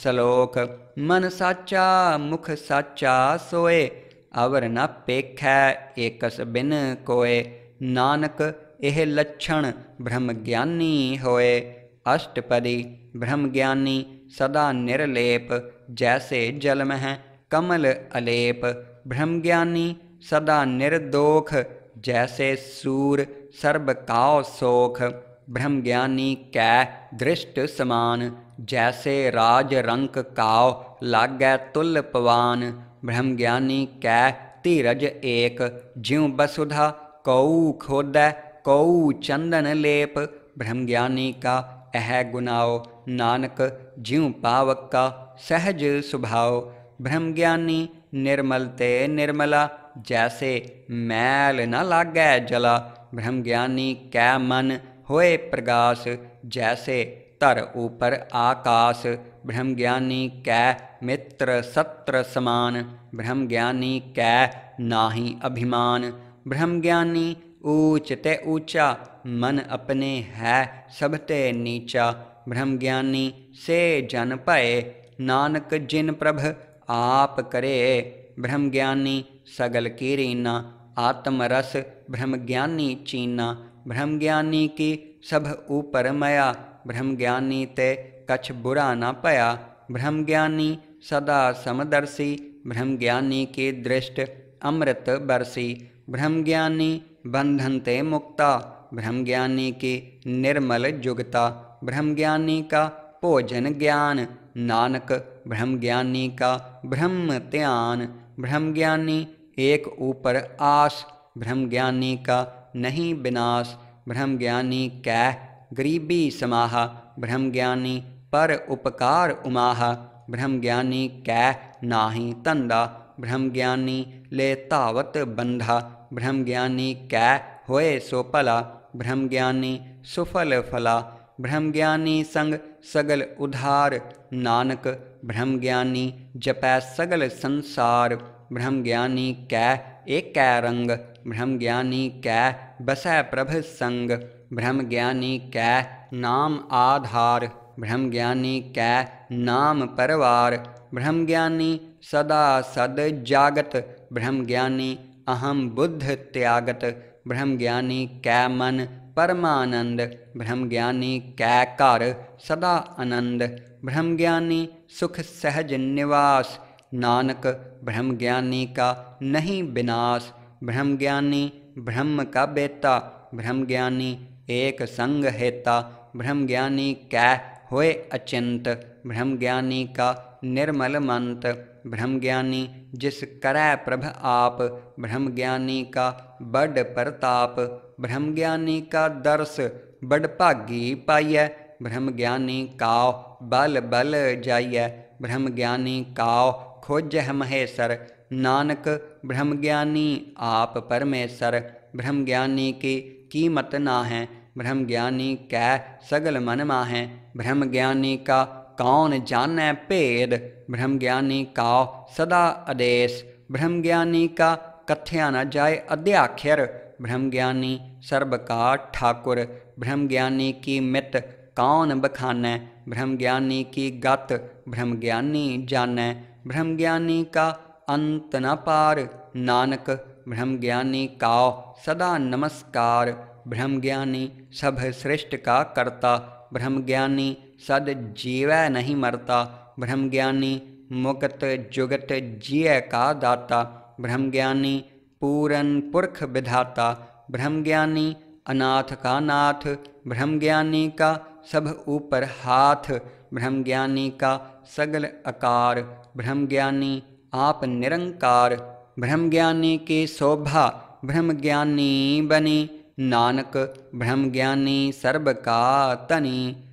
श्लोक मन साचा मुख साचा सोए अवर न पेख एकस बिन कोए नानक एह लक्षण ब्रह्म ज्ञानी होए अष्टपदी ब्रह्म ज्ञानी सदा निर्लेप जैसे जल मह कमल अलेप ब्रह्म ज्ञानी सदा निर्दोख जैसे सूर सर्व काव सोख ब्रह्म ज्ञानी कै दृष्ट समान जैसे राज रंक काव लागै तुल पवान ब्रह्म ज्ञानी कै धीरज एक ज्यों बसुधा कौ खोद कौ चंदन लेप ब्रह्म ज्ञानी का अह गुनाओ नानक ज्यों पावक का सहज सुभाव ब्रह्म ज्ञानी निर्मल ते निर्मला जैसे मैल न लागै जला ब्रह्म ज्ञानी कै मन होए प्रगास जैसे तर ऊपर आकाश ब्रह्म ज्ञानी कै मित्र सत्र समान ब्रह्म ज्ञानी कै नाही अभिमान ब्रह्म ज्ञानी ऊंच ते ऊंचा मन अपने है ते नीचा ब्रह्म ज्ञानी से जन भये नानक जिन प्रभ आप करे ब्रह्म ज्ञानी सगल की रीना आत्मरस ब्रह्म ज्ञानी चीना ब्रह्म ज्ञानी की सब ऊपर ब्रह्म ज्ञानी ते कछ बुरा न पया ब्रह्म ज्ञानी सदा समदर्शी ब्रह्म ज्ञानी की दृष्ट अमृत बरसी ब्रह्म ज्ञानी बंधन ते मुक्ता ब्रह्म ज्ञानी की निर्मल जुगता ब्रह्म ज्ञानी का भोजन ज्ञान नानक ब्रह्मज्ञानी का ब्रह्म ध्यान ब्रह्म ज्ञानी एक ऊपर आस ब्रह्म ज्ञानी का नहीं विनाश ब्रह्म ज्ञानी कै गरीबी समाह ब्रह्म ज्ञानी पर उपकार उमाह ब्रह्म ज्ञानी कै नाही तंदा ब्रह्म ज्ञानी ले तावत बंधा ब्रह्म ज्ञानी कै होए सो ब्रह्म ज्ञानी सुफल फला ब्रह्म ज्ञानी संग सगल उधार नानक ब्रह्म ज्ञानी जपै सगल संसार ब्रह्म ज्ञानी कै एक रंग ब्रह्म ज्ञानी कै बस प्रभ संग ब्रह्म ज्ञानी कै नाम आधार ब्रह्म ज्ञानी कै नाम परवार ब्रह्म ज्ञानी सदा सद जागत ब्रह्म ज्ञानी अहम बुद्ध त्यागत ब्रह्म ज्ञानी कै मन परमानंद ब्रह्म ज्ञानी कै कर सदा आनंद ब्रह्म ज्ञानी सुख सहज निवास नानक ब्रह्म ज्ञानी का नहीं विनाश ब्रह्म ज्ञानी ब्रह्म का बेता ब्रह्म ज्ञानी एक संग हेता ब्रह्म ज्ञानी कै होए अचिंत ब्रह्म ज्ञानी का निर्मल मंत ब्रह्म ज्ञानी जिस करै प्रभ आप ब्रह्म ज्ञानी का बड प्रताप ब्रह्म ज्ञानी का दर्श बड भागी पाइय ब्रह्म ज्ञानी काव बल बल जाइय ब्रह्म ज्ञानी का खोज महेश्वर नानक ब्रह्मज्ञानी आप परमेश्वर ब्रह्मज्ञानी की कीमत ना है ब्रह्मज्ञानी कै सगल मन ब्रह्म ब्रह्मज्ञानी का कौन जाने भेद ब्रह्मज्ञानी का सदा आदेश ब्रह्मज्ञानी का कथ्या न जाए अध्याक्षर ब्रह्मज्ञानी सर्व का ठाकुर ब्रह्मज्ञानी की मित कौन ब्रह्म ब्रह्मज्ञानी की गत ब्रह्मज्ञानी ब्रह्म ब्रह्मज्ञानी का अंत न पार नानक ब्रह्म ज्ञानी का सदा नमस्कार ब्रह्म ज्ञानी सब श्रेष्ठ का कर्ता ब्रह्म ज्ञानी सद जीव नहीं मरता ब्रह्म ज्ञानी मुक्त जुगत जिय का दाता ब्रह्म ज्ञानी पूरन पुरख विधाता ब्रह्म ज्ञानी अनाथ का नाथ ब्रह्म ज्ञानी का सब ऊपर हाथ ब्रह्म ज्ञानी का सगल आकार ब्रह्म ज्ञानी आप निरंकार ब्रह्म ज्ञानी के शोभा ब्रह्म ज्ञानी बने नानक ब्रह्म ज्ञानी सर्व का तनी